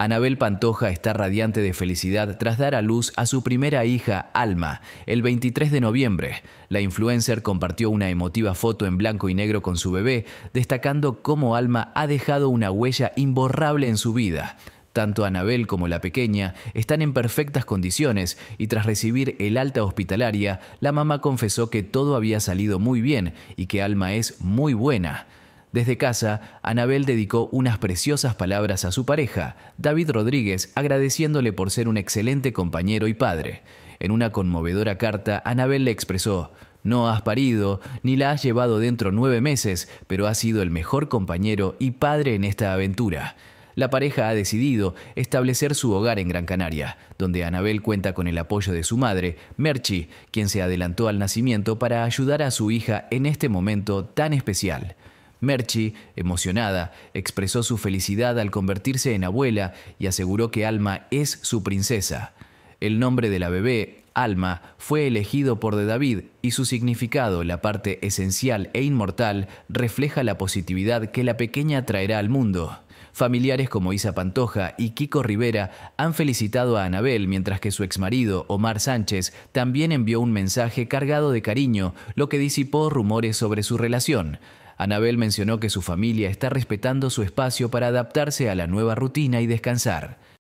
Anabel Pantoja está radiante de felicidad tras dar a luz a su primera hija, Alma, el 23 de noviembre. La influencer compartió una emotiva foto en blanco y negro con su bebé, destacando cómo Alma ha dejado una huella imborrable en su vida. Tanto Anabel como la pequeña están en perfectas condiciones y tras recibir el alta hospitalaria, la mamá confesó que todo había salido muy bien y que Alma es muy buena. Desde casa, Anabel dedicó unas preciosas palabras a su pareja, David Rodríguez, agradeciéndole por ser un excelente compañero y padre. En una conmovedora carta, Anabel le expresó, no has parido, ni la has llevado dentro nueve meses, pero has sido el mejor compañero y padre en esta aventura. La pareja ha decidido establecer su hogar en Gran Canaria, donde Anabel cuenta con el apoyo de su madre, Merchi, quien se adelantó al nacimiento para ayudar a su hija en este momento tan especial. Merchi, emocionada, expresó su felicidad al convertirse en abuela y aseguró que Alma es su princesa. El nombre de la bebé, Alma, fue elegido por de David y su significado, la parte esencial e inmortal, refleja la positividad que la pequeña traerá al mundo. Familiares como Isa Pantoja y Kiko Rivera han felicitado a Anabel, mientras que su exmarido, Omar Sánchez, también envió un mensaje cargado de cariño, lo que disipó rumores sobre su relación. Anabel mencionó que su familia está respetando su espacio para adaptarse a la nueva rutina y descansar.